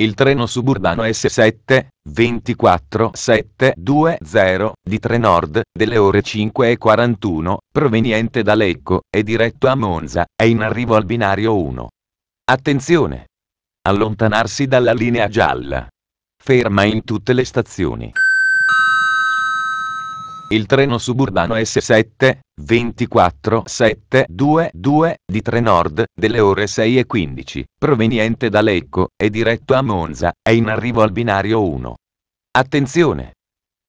il treno suburbano S7, 24720, di Trenord, delle ore 5.41, proveniente da Lecco, è diretto a Monza, è in arrivo al binario 1. Attenzione! Allontanarsi dalla linea gialla. Ferma in tutte le stazioni. Il treno suburbano S7, 24722, di Trenord, delle ore 6.15, proveniente da Lecco, è diretto a Monza, è in arrivo al binario 1. Attenzione!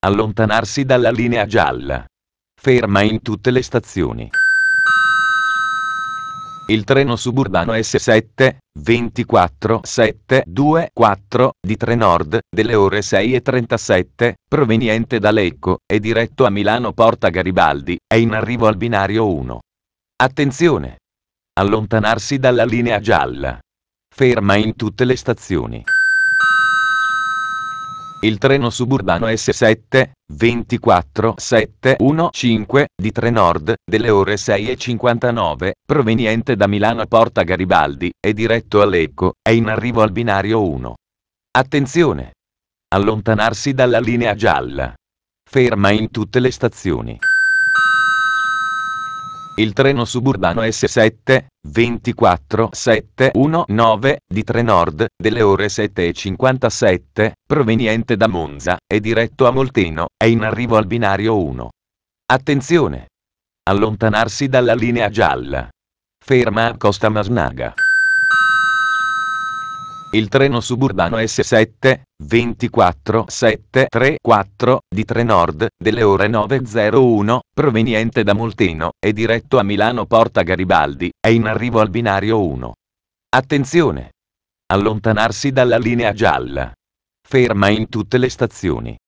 Allontanarsi dalla linea gialla. Ferma in tutte le stazioni il treno suburbano S7, 24724 di Trenord, delle ore 6.37, proveniente da Lecco, è diretto a Milano Porta Garibaldi, è in arrivo al binario 1. Attenzione! Allontanarsi dalla linea gialla. Ferma in tutte le stazioni il treno suburbano S7, 24715 di Trenord, delle ore 6.59, proveniente da Milano a Porta Garibaldi, è diretto a Lecco, è in arrivo al binario 1. Attenzione! Allontanarsi dalla linea gialla. Ferma in tutte le stazioni il treno suburbano S7, 24719, di Trenord, delle ore 7.57, proveniente da Monza, è diretto a Molteno, è in arrivo al binario 1. Attenzione! Allontanarsi dalla linea gialla. Ferma a Costa Masnaga il treno suburbano S7, 24734 di Trenord, delle ore 9.01, proveniente da Molteno, è diretto a Milano Porta Garibaldi, è in arrivo al binario 1. Attenzione! Allontanarsi dalla linea gialla. Ferma in tutte le stazioni.